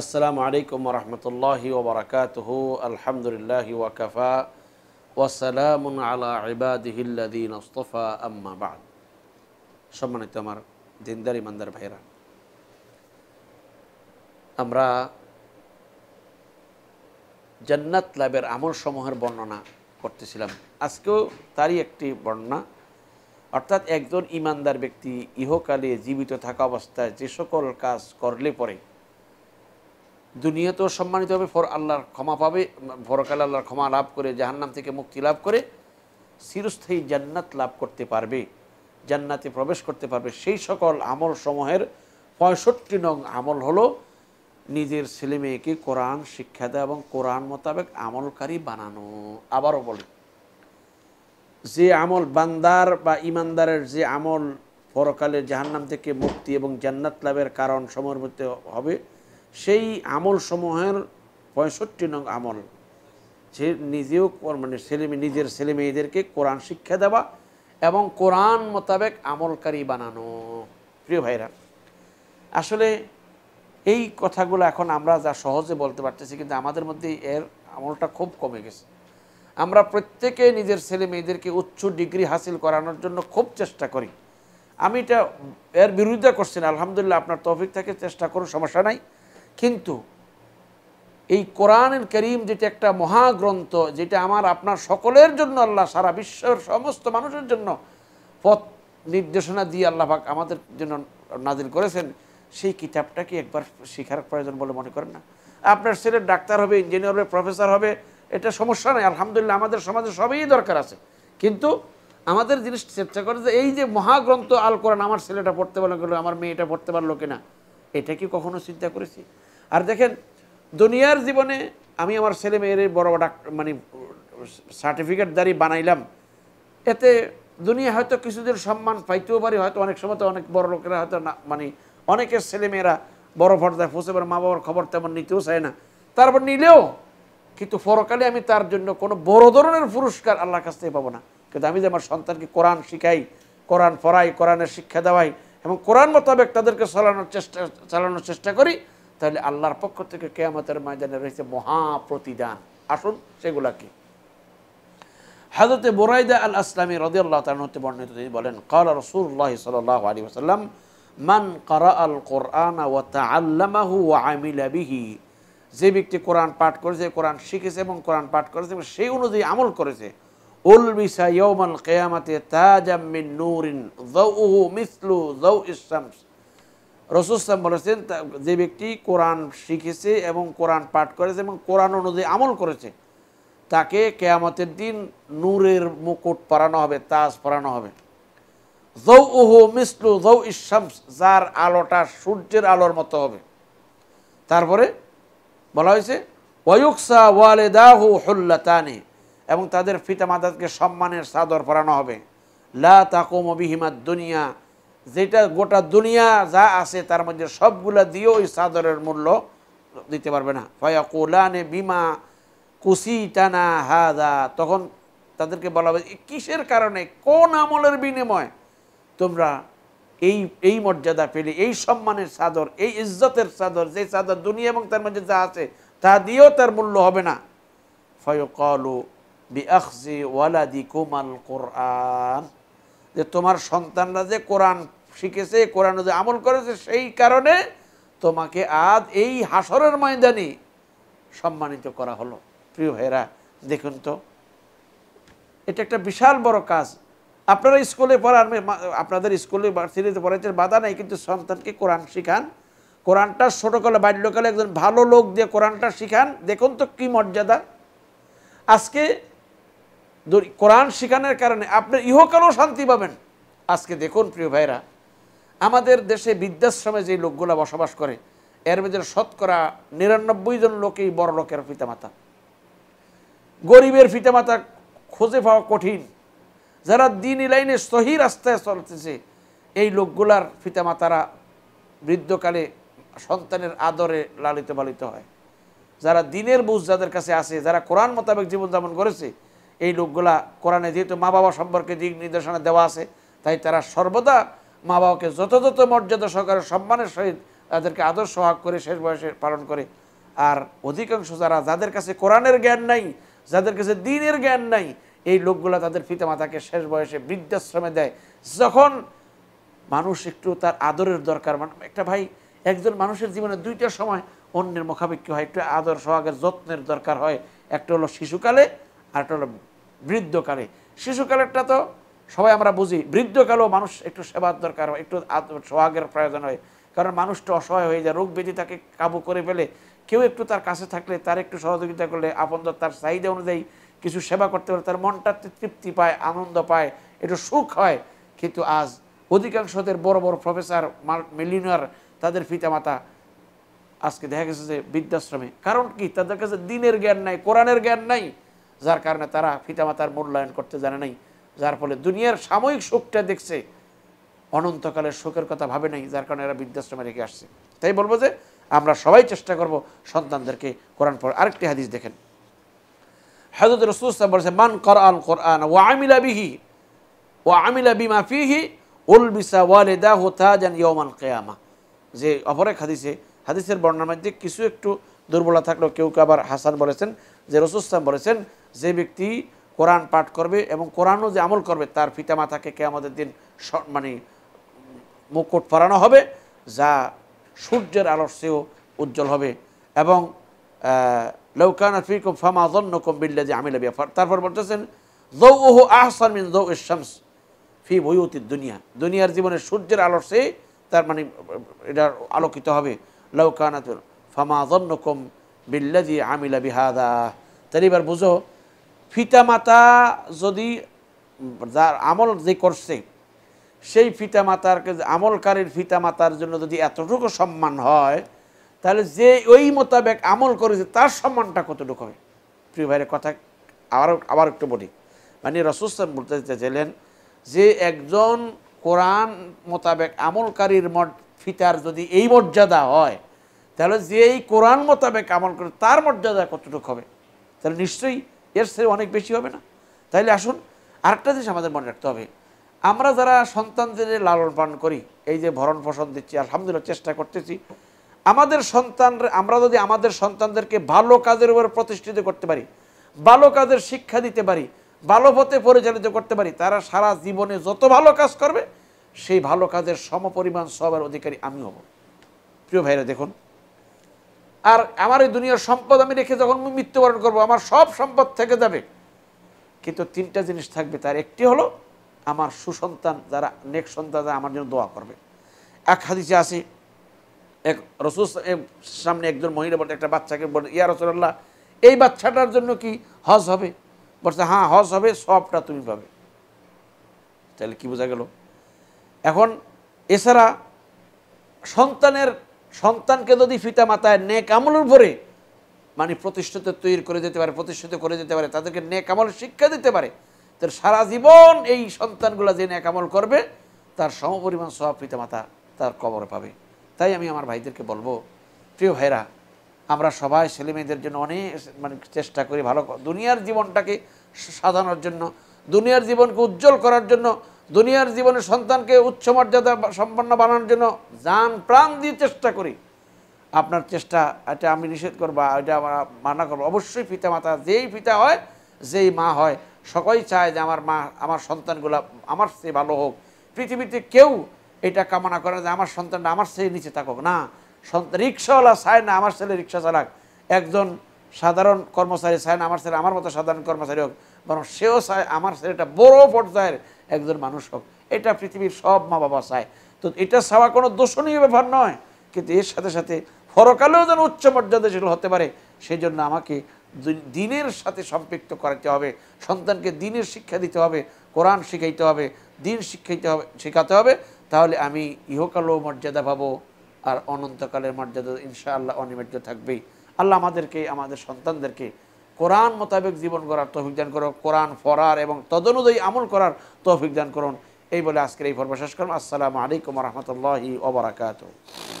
আসসালামু আলাইকুম রহমতুল্লাহি ওবরাকাত আলহামদুলিল্লাহ ওয়াকাফা ওসালাম আল্লাহ ইবাদিহিল্লাদিন ওস্তফা আম্মা সম্মানিত আমার দিনদার ইমানদার ভাইরা আমরা জান্নাত লাভের আমল সমূহের বর্ণনা করতেছিলাম আজকেও তারই একটি বর্ণনা অর্থাৎ একজন ইমানদার ব্যক্তি ইহকালে জীবিত থাকা অবস্থায় যে সকল কাজ করলে পরে দুনিয়াতেও সম্মানিত হবে ফর আল্লাহর ক্ষমা পাবে ফরকাল আল্লাহর ক্ষমা লাভ করে জাহান্নাম থেকে মুক্তি লাভ করে চিরস্থায়ী জান্নাত লাভ করতে পারবে জান্নাতে প্রবেশ করতে পারবে সেই সকল আমল সমূহের পঁয়ষট্টি নং আমল হলো নিজের ছেলে মেয়েকে কোরআন শিক্ষা দেওয়া এবং কোরআন মোতাবেক আমলকারী বানানো আবারও বলে যে আমল বান্দার বা ইমানদারের যে আমল পরকালে জাহান্নাম থেকে মুক্তি এবং জান্নাত লাভের কারণ সমর্পিত হবে সেই আমল সমূহের পঁয়ষট্টি নং আমল সে নিজেও মানে ছেলে নিজের ছেলে মেয়েদেরকে কোরআন শিক্ষা দেওয়া এবং কোরআন মোতাবেক আমলকারী বানানো প্রিয় ভাইরা আসলে এই কথাগুলো এখন আমরা যা সহজে বলতে পারতেছি কিন্তু আমাদের মধ্যে এর আমলটা খুব কমে গেছে আমরা প্রত্যেকে নিজের ছেলে মেয়েদেরকে উচ্চ ডিগ্রি হাসিল করানোর জন্য খুব চেষ্টা করি আমি এটা এর বিরোধিতা করছি না আলহামদুলিল্লাহ আপনার তফিক থাকে চেষ্টা করুন সমস্যা নাই কিন্তু এই কোরআনুল করিম যেটা একটা মহাগ্রন্থ যেটা আমার আপনার সকলের জন্য আল্লাহ সারা বিশ্বের সমস্ত মানুষের জন্য পথ নির্দেশনা দিয়ে আল্লাহাক আমাদের জন্য নাজিল করেছেন সেই কিতাবটাকে একবার শিখার প্রয়োজন বলে মনে করেন না আপনার ছেলে ডাক্তার হবে ইঞ্জিনিয়ার হবে প্রফেসর হবে এটা সমস্যা নয় আলহামদুলিল্লাহ আমাদের সমাজে সবই দরকার আছে কিন্তু আমাদের জিনিস চেষ্টা করে যে এই যে মহাগ্রন্থ আল কোরআন আমার ছেলেটা পড়তে পারলো আমার মেয়েটা পড়তে পারলো কিনা এটা কি কখনো চিন্তা করেছি আর দেখেন দুনিয়ার জীবনে আমি আমার ছেলে মেয়ের বড় ডাক্তার মানে সার্টিফিকেট দাঁড়িয়ে বানাইলাম এতে দুনিয়া হয়তো কিছুদিন সম্মান পাইতেও পারি হয়তো অনেক সময় তো অনেক বড় লোকেরা হয়তো না মানে অনেকের ছেলেমেয়েরা বড় পর্দায় পৌঁছে পারে মা বাবার খবর তেমন নিতেও চায় না তারপর নিলেও কিন্তু পরকালে আমি তার জন্য কোনো বড় ধরনের পুরস্কার আল্লাহর কাছ থেকে পাবো না কিন্তু আমি যে আমার সন্তানকে কোরআন শিখাই কোরআন পড়াই কোরআনের শিক্ষা দেওয়াই এবং কোরআন মোতাবেক তাদেরকে চালানোর চেষ্টা চালানোর চেষ্টা করি তাহলে আল্লাহর পক্ষ থেকে কেয়ামতের ময়দানে রয়েছে মহা প্রতিদান আসুন সেগুলা কি হাজরতে বোরাইদা আল আসলামী রদি আল্লাহ তালতে বর্ণিত তিনি বলেন কাল রসুল্লাহ সাল্লাহ আলী আসাল্লাম মান কারা আল কোরআন আল্লামাহু আমিলাবিহি যে ব্যক্তি কোরআন পাঠ করেছে কোরআন শিখেছে এবং কোরআন পাঠ করেছে এবং সেই অনুযায়ী আমল করেছে উল উলবিসা ইয়ৌমাল কেয়ামাতে তাজাম্মিন নূরিন জৌ মিসলু জৌ ইসামস রসুলাম বলেছেন যে ব্যক্তি কোরআন শিখেছে এবং কোরআন পাঠ করেছে এবং কোরআন অনুযায়ী আমল করেছে তাকে কেয়ামতের দিন নূরের মুকুট পরানো হবে তাজ পরানো হবে জৌ উহু মিসলু জৌ ইসামস যার আলোটা সূর্যের আলোর মতো হবে তারপরে বলা হয়েছে ওয়ুকসা ওয়ালেদাহু হুল্লাতানি এবং তাদের ফিতা সম্মানের সাদর পরানো হবে লা তাকুম বিহিমাত দুনিয়া যেটা গোটা দুনিয়া যা আছে তার মধ্যে সবগুলা দিয়ে ওই চাদরের মূল্য দিতে পারবে না ফয়া কোলানে বিমা কুসি টানা হাদা তখন তাদেরকে বলা হবে কিসের কারণে কোন আমলের বিনিময় তোমরা এই এই মর্যাদা পেলে এই সম্মানের চাদর এই ইজ্জতের চাদর যে চাদর দুনিয়া এবং তার মধ্যে যা আছে তা দিয়েও তার মূল্য হবে না ফয়কালু বি আখজি ওয়ালাদি কুমাল কোরআন যে তোমার সন্তানরা যে কোরআন শিখেছে কোরআন যে আমল করেছে সেই কারণে তোমাকে আজ এই হাসরের ময়দানে সম্মানিত করা হলো প্রিয় ভাইরা দেখুন তো এটা একটা বিশাল বড় কাজ আপনারা স্কুলে পড়ার আপনাদের স্কুলে ভার্সিটিতে পড়াইছেন বাধা নাই কিন্তু সন্তানকে কোরআন শিখান কোরআনটা ছোটোকালে বাল্যকালে একজন ভালো লোক দিয়ে কোরআনটা শিখান দেখুন তো কী মর্যাদা আজকে কোরআন শেখানোর কারণে আপনি ইহকালও শান্তি পাবেন আজকে দেখুন প্রিয় ভাইরা আমাদের দেশে বৃদ্ধাশ্রমে যে লোকগুলা বসবাস করে এর মধ্যে শতকরা নিরানব্বই জন লোকেই বড় লোকের পিতামাতা গরিবের পিতামাতা খুঁজে পাওয়া কঠিন যারা দিন লাইনে সহি রাস্তায় চলতেছে এই লোকগুলার পিতামাতারা বৃদ্ধকালে সন্তানের আদরে লালিত পালিত হয় যারা দিনের বুঝ যাদের কাছে আছে যারা কোরআন মোতাবেক জীবনযাপন করেছে এই লোকগুলা কোরআনে যেহেতু মা বাবা সম্পর্কে দিক নির্দেশনা দেওয়া আছে তাই তারা সর্বদা মা বাবাকে যথাযথ মর্যাদা সহকারে সম্মানের সহিত তাদেরকে আদর্শ হক করে শেষ বয়সে পালন করে আর অধিকাংশ যারা যাদের কাছে কোরআনের জ্ঞান নাই যাদের কাছে দিনের জ্ঞান নাই এই লোকগুলো তাদের পিতামাতাকে শেষ বয়সে বৃদ্ধাশ্রমে দেয় যখন মানুষ একটু তার আদরের দরকার মানে একটা ভাই একজন মানুষের জীবনে দুইটা সময় অন্যের মুখাপেক্ষি হয় একটু আদর সহাগের যত্নের দরকার হয় একটা হলো শিশুকালে আর একটা হলো বৃদ্ধকালে শিশুকালেরটা তো সবাই আমরা বুঝি বৃদ্ধকালেও মানুষ একটু সেবার দরকার হয় একটু সোহাগের প্রয়োজন হয় কারণ মানুষটা অসহায় হয়ে যায় রোগ ব্যাধি তাকে কাবু করে ফেলে কেউ একটু তার কাছে থাকলে তার একটু সহযোগিতা করলে আপন তার চাহিদা অনুযায়ী কিছু সেবা করতে পারে তার মনটা তৃপ্তি পায় আনন্দ পায় একটু সুখ হয় কিন্তু আজ অধিকাংশদের বড় বড় প্রফেসর মিলিনিয়ার তাদের পিতামাতা আজকে দেখা গেছে যে বৃদ্ধাশ্রমে কারণ কি তাদের কাছে দিনের জ্ঞান নাই কোরআনের জ্ঞান নাই যার কারণে তারা পিতামাতার মূল্যায়ন করতে জানে নাই যার ফলে দুনিয়ার সাময়িক সুখটা দেখছে অনন্তকালের সুখের কথা ভাবে নাই যার কারণে এরা বৃদ্ধাশ্রমে রেখে আসছে তাই বলবো যে আমরা সবাই চেষ্টা করব সন্তানদেরকে কোরআন পড়ে আরেকটি হাদিস দেখেন হাজত রসুলাম বলছে মান কোরআন কোরআন ও আমিলা বিহি ও আমিলা বিমা ফিহি উল বিসা ওয়ালেদা হোতাজান ইয়মান কেয়ামা যে অপরেক হাদিসে হাদিসের বর্ণনার মধ্যে কিছু একটু দুর্বলতা থাকলেও কেউ আবার হাসান বলেছেন যে রসুস্তাম বলেছেন যে ব্যক্তি কোরআন পাঠ করবে এবং কোরআনও যে আমল করবে তার পিতামাতাকে আমাদের দিন মানে মুকুট পরানো হবে যা সূর্যের আলোর চেয়েও উজ্জ্বল হবে এবং লৌকান ফিকুম ফামা জন্নকুম বিল্লা যে আমিলা বিয়াফার তারপর বলতেছেন জৌ ওহ আহসান মিন ফি দুনিয়া দুনিয়ার জীবনে সূর্যের আলোর চেয়ে তার মানে এটা আলোকিত হবে লৌকানাথ ফামা জন্নকুম বিল্লাজি আমিলা বিহাদা তাহলে এবার বুঝো মাতা যদি যার আমল যে করছে সেই ফিতামাতার আমলকারীর ফিতামাতার জন্য যদি এতটুকু সম্মান হয় তাহলে যে ওই মোতাবেক আমল করেছে তার সম্মানটা কতটুকু হবে প্রিয় ভাইয়ের কথা আবার আবার একটু বলি মানে রসুস্তান বলতে চাইছিলেন যে একজন কোরআন মোতাবেক আমলকারীর ফিতার যদি এই মর্যাদা হয় তাহলে যে এই কোরআন মোতাবেক আমল করে তার মর্যাদা কতটুকু হবে তাহলে নিশ্চয়ই এর সে অনেক বেশি হবে না তাইলে আসুন আরেকটা জিনিস আমাদের মনে রাখতে হবে আমরা যারা সন্তানদের লালন পালন করি এই যে ভরণ পোষণ দিচ্ছি আলহামদুলিল্লাহ চেষ্টা করতেছি আমাদের সন্তান আমরা যদি আমাদের সন্তানদেরকে ভালো কাজের উপর প্রতিষ্ঠিত করতে পারি ভালো কাজের শিক্ষা দিতে পারি ভালো পথে পরিচালিত করতে পারি তারা সারা জীবনে যত ভালো কাজ করবে সেই ভালো কাজের সমপরিমাণ সবার অধিকারী আমি হব প্রিয় ভাইরা দেখুন আর আমার এই দুনিয়ার সম্পদ আমি রেখে যখন আমি মৃত্যুবরণ করবো আমার সব সম্পদ থেকে যাবে কিন্তু তিনটা জিনিস থাকবে তার একটি হলো আমার সুসন্তান যারা নেক সন্তান যারা আমার জন্য দোয়া করবে এক হাদিসে আসি এক রসুল সামনে একজন মহিলা বলতে একটা বাচ্চাকে বলে ইয়া রসুল্লাহ এই বাচ্চাটার জন্য কি হজ হবে বলছে হ্যাঁ হজ হবে সবটা তুমি পাবে তাহলে কি বোঝা গেল এখন এছাড়া সন্তানের সন্তানকে যদি ফিতা মাতায় নেক আমলের উপরে মানে প্রতিষ্ঠিত তৈরি করে যেতে পারে প্রতিষ্ঠিত করে যেতে পারে তাদেরকে নেক আমল শিক্ষা দিতে পারে তার সারা জীবন এই সন্তানগুলো যে নেক আমল করবে তার সমপরিমাণ সব পিতামাতা তার কবর পাবে তাই আমি আমার ভাইদেরকে বলবো প্রিয় ভাইরা আমরা সবাই ছেলেমেয়েদের জন্য অনেক মানে চেষ্টা করি ভালো দুনিয়ার জীবনটাকে সাজানোর জন্য দুনিয়ার জীবনকে উজ্জ্বল করার জন্য দুনিয়ার জীবনে সন্তানকে উচ্চ মর্যাদা সম্পন্ন বানানোর জন্য যান প্রাণ দিয়ে চেষ্টা করি আপনার চেষ্টা এটা আমি নিষেধ করবো এটা আমরা মানা করবো অবশ্যই পিতা মাতা যেই পিতা হয় যেই মা হয় সকলেই চায় যে আমার মা আমার সন্তানগুলো আমার সে ভালো হোক পৃথিবীতে কেউ এটা কামনা করে যে আমার সন্তানটা আমার চেয়ে নিচে থাকুক না সন্তান রিক্সাওয়ালা চায় না আমার ছেলে রিক্সা চালাক একজন সাধারণ কর্মচারী চায় না আমার ছেলে আমার মতো সাধারণ কর্মচারী হোক বরং সেও চায় আমার ছেলেটা বড় পর্যায়ের একজন মানুষ হোক এটা পৃথিবীর সব মা বাবা চায় তো এটা চাওয়া কোনো দোষণীয় ব্যাপার নয় কিন্তু এর সাথে সাথে ফরকালেও যেন উচ্চ মর্যাদাশীল হতে পারে সেই জন্য আমাকে দিনের সাথে সম্পৃক্ত করাতে হবে সন্তানকে দিনের শিক্ষা দিতে হবে কোরআন শিখাইতে হবে দিন শিখাইতে হবে শেখাতে হবে তাহলে আমি ইহকালেও মর্যাদা পাবো আর অনন্তকালের মর্যাদা ইনশাআল্লাহ অনিবার্য থাকবেই আল্লাহ আমাদেরকে আমাদের সন্তানদেরকে কোরআন মোতাবেক জীবন করার তৌফিক দান করুন কোরআন ফরার এবং তদনুযায়ী আমল করার তৌফিক দান করুন এই বলে আজকের এই পর্ব শেষ করুন আসসালামু আলাইকুম রহমতুল্লাহি ওবরাকাত